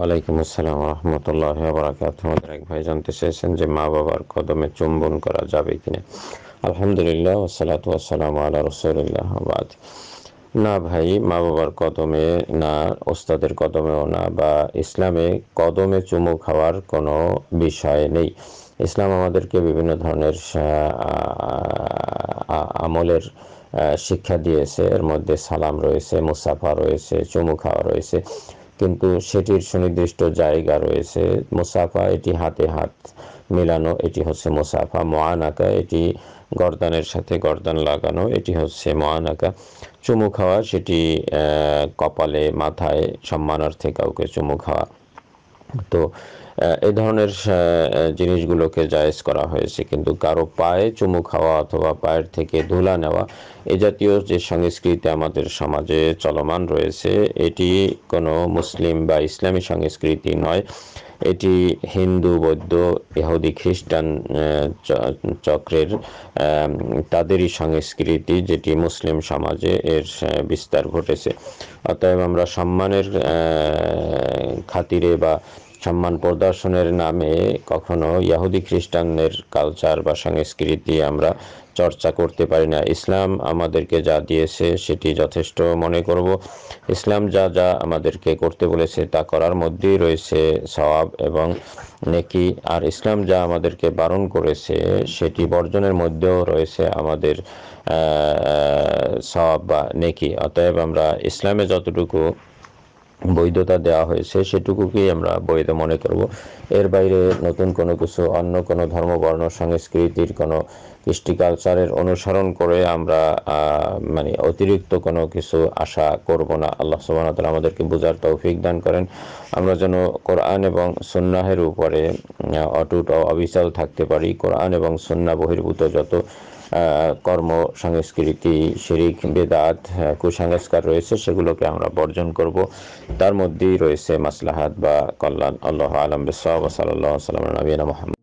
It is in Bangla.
ওয়ালাইকুম আসসালাম রহমতুল্লাহ বরাকাত আমাদের এক ভাই জানতে চেয়েছেন যে মা বাবার কদমে চুম্বন করা যাবে কিনা আলহামদুলিল্লাহ ওসালাত ওয়াসালাম আল্লাহ রসুল্লাহ আবাদ না ভাই মা বাবার কদমে না ওস্তাদের কদমেও না বা ইসলামে কদমে চুমু খাওয়ার কোনো বিষয় নেই ইসলাম আমাদেরকে বিভিন্ন ধরনের আমলের শিক্ষা দিয়েছে এর মধ্যে সালাম রয়েছে মুসাফা রয়েছে চুমু খাওয়া রয়েছে কিন্তু সেটির সুনির্দিষ্ট জায়গা রয়েছে মুসাফা এটি হাতে হাত মিলানো এটি হচ্ছে মুসাফা মহানাকা এটি গর্দানের সাথে গর্দান লাগানো এটি হচ্ছে মহানাকা চুমু খাওয়া সেটি কপালে মাথায় সম্মানার্থে কাউকে চুমু খাওয়া তো এ ধরনের জিনিসগুলোকে জায়েজ করা হয়েছে কিন্তু কারো পায়ে চুমু খাওয়া অথবা পায়ের থেকে ধুলা নেওয়া এ জাতীয় যে সংস্কৃতি আমাদের সমাজে চলমান রয়েছে এটি কোনো মুসলিম বা ইসলামী সংস্কৃতি নয় এটি হিন্দু বৌদ্ধ ইহুদি খ্রিস্টান চক্রের তাদেরই সংস্কৃতি যেটি মুসলিম সমাজে এর বিস্তার ঘটেছে অতএব আমরা সম্মানের খাতিরে বা সম্মান প্রদর্শনের নামে কখনো ইয়াহুদি খ্রিস্টানদের কালচার বা সংস্কৃতি আমরা চর্চা করতে পারি না ইসলাম আমাদেরকে যা দিয়েছে সেটি যথেষ্ট মনে করব ইসলাম যা যা আমাদেরকে করতে বলেছে তা করার মধ্যেই রয়েছে সওয়াব এবং নেকি আর ইসলাম যা আমাদেরকে বারণ করেছে সেটি বর্জনের মধ্যেও রয়েছে আমাদের সওয়াব বা নেকি অতএব আমরা ইসলামে যতটুকু বৈধতা দেওয়া হয়েছে সেটুকুকেই আমরা বৈধ মনে করব এর বাইরে নতুন কোনো কিছু অন্য কোনো ধর্ম বর্ণ সংস্কৃতির কোনো কৃষ্টি কালচারের অনুসরণ করে আমরা মানে অতিরিক্ত কোনো কিছু আশা করব না আল্লাহ সুবাহ আমাদেরকে বোঝার তৌফিক দান করেন আমরা যেন কোরআন এবং সুন্নাহের উপরে অটুট ও অবিচল থাকতে পারি কোরআন এবং সুন্না বহির্ভূত যত কর্ম সংস্কৃতি শিরিক বেদাত কুসংস্কার রয়েছে সেগুলোকে আমরা বর্জন করব তার মধ্যেই রয়েছে মাসলাহাত বা কল্যাণ আল্লাহ আলম বিসাল্লাহ সাল্লাম নবীন মোহাম্মদ